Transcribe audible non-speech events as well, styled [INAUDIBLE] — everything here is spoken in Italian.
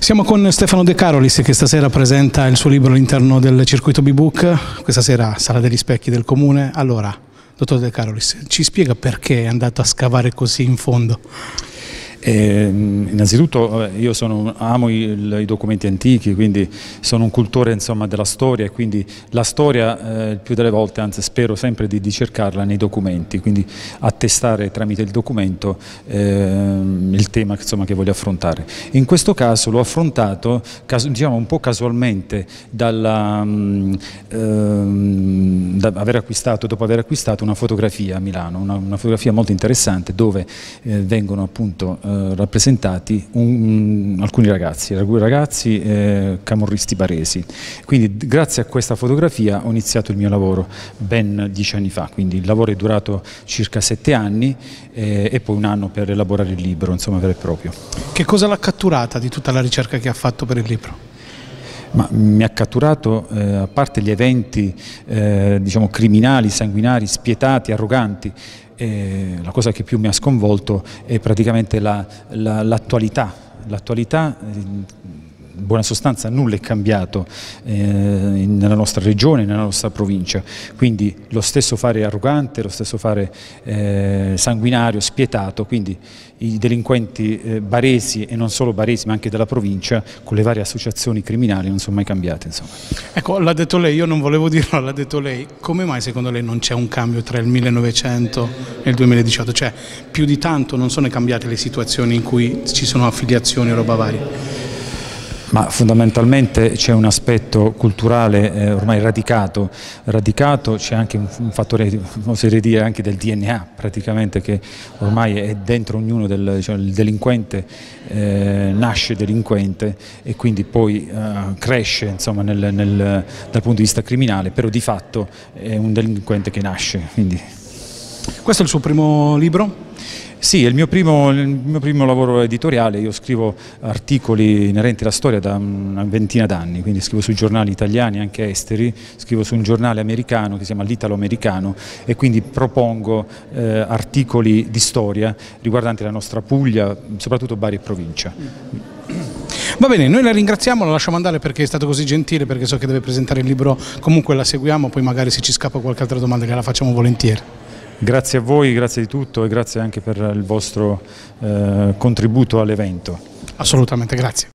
Siamo con Stefano De Carolis che stasera presenta il suo libro all'interno del circuito B-Book, questa sera sarà degli Specchi del Comune. Allora, dottor De Carolis, ci spiega perché è andato a scavare così in fondo? Eh, innanzitutto io sono, amo il, i documenti antichi, quindi sono un cultore insomma, della storia e quindi la storia eh, il eh, più delle volte, anzi spero sempre di, di, cercarla nei documenti, quindi attestare tramite il documento eh, il tema insomma, che voglio affrontare. In questo caso l'ho affrontato diciamo, un po' casualmente dalla, um, aver acquistato, dopo aver acquistato una fotografia a Milano, una, una fotografia molto interessante dove eh, vengono appunto eh, rappresentati un, alcuni ragazzi, ragazzi eh, camorristi baresi. Quindi grazie a questa fotografia ho iniziato il mio lavoro ben dieci anni fa, quindi il lavoro è durato circa sette anni eh, e poi un anno per elaborare il libro, insomma vero e proprio. Che cosa l'ha catturata di tutta la ricerca che ha fatto per il libro? ma mi ha catturato, eh, a parte gli eventi eh, diciamo, criminali, sanguinari, spietati, arroganti, eh, la cosa che più mi ha sconvolto è praticamente l'attualità, la, la, l'attualità eh, in buona sostanza nulla è cambiato eh, nella nostra regione, nella nostra provincia, quindi lo stesso fare arrogante, lo stesso fare eh, sanguinario, spietato, quindi i delinquenti eh, baresi e non solo baresi ma anche della provincia con le varie associazioni criminali non sono mai cambiate. Insomma. Ecco, l'ha detto lei, io non volevo [LAUGHS] dirlo, l'ha detto lei, come mai secondo lei non c'è un cambio tra il 1900 e il 2018? Cioè più di tanto non sono cambiate le situazioni in cui ci sono affiliazioni o roba varia? Ma fondamentalmente c'è un aspetto culturale eh, ormai radicato, radicato c'è anche un, un fattore, oserei dire, anche del DNA praticamente che ormai è dentro ognuno, del, diciamo, il delinquente eh, nasce delinquente e quindi poi eh, cresce insomma, nel, nel, dal punto di vista criminale, però di fatto è un delinquente che nasce. Quindi. Questo è il suo primo libro? Sì, è il mio, primo, il mio, primo, lavoro editoriale, io scrivo articoli inerenti alla storia da una ventina d'anni, quindi scrivo sui giornali italiani, anche esteri, scrivo su un giornale americano che si chiama l'Italo-Americano e quindi propongo eh, articoli di storia riguardanti la nostra Puglia, soprattutto Bari e provincia. Va bene, noi la ringraziamo, la lasciamo andare perché è stato così gentile, perché so che deve presentare il libro, comunque la seguiamo, poi magari se ci scappa qualche altra domanda che la facciamo volentieri. Grazie a voi, grazie di tutto e grazie anche per il vostro eh, contributo all'evento. Assolutamente, grazie.